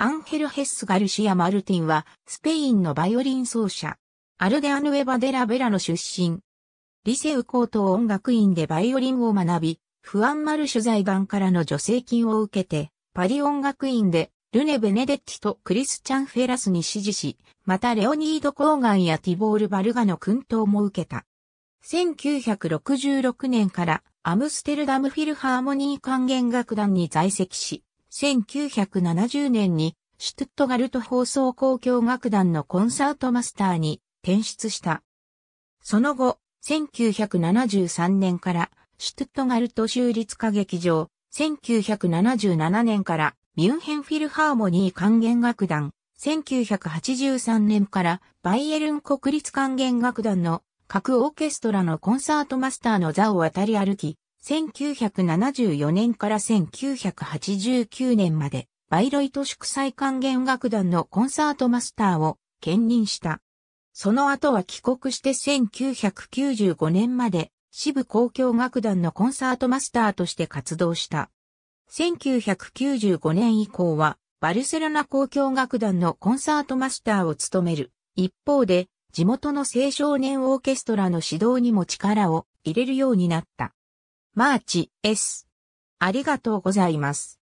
アンヘル・ヘッス・ガルシア・マルティンは、スペインのバイオリン奏者、アルデアヌエバ・デラ・ベラの出身。リセウ高等音楽院でバイオリンを学び、フアン・マルシュ財団からの助成金を受けて、パリ音楽院で、ルネ・ベネデッティとクリスチャン・フェラスに支持し、またレオニード・コーガンやティボール・バルガの訓導も受けた。1966年からアムステルダムフィルハーモニー管弦楽団に在籍し、1970年にシュトゥットガルト放送公共楽団のコンサートマスターに転出した。その後、1973年からシュトゥットガルト州立歌劇場、1977年からミュンヘンフィルハーモニー管弦楽団、1983年からバイエルン国立管弦楽団の各オーケストラのコンサートマスターの座を渡り歩き、1974年から1989年まで、バイロイト祝祭還元楽団のコンサートマスターを兼任した。その後は帰国して1995年まで、支部公共楽団のコンサートマスターとして活動した。1995年以降は、バルセロナ公共楽団のコンサートマスターを務める。一方で、地元の青少年オーケストラの指導にも力を入れるようになった。マーチ S。ありがとうございます。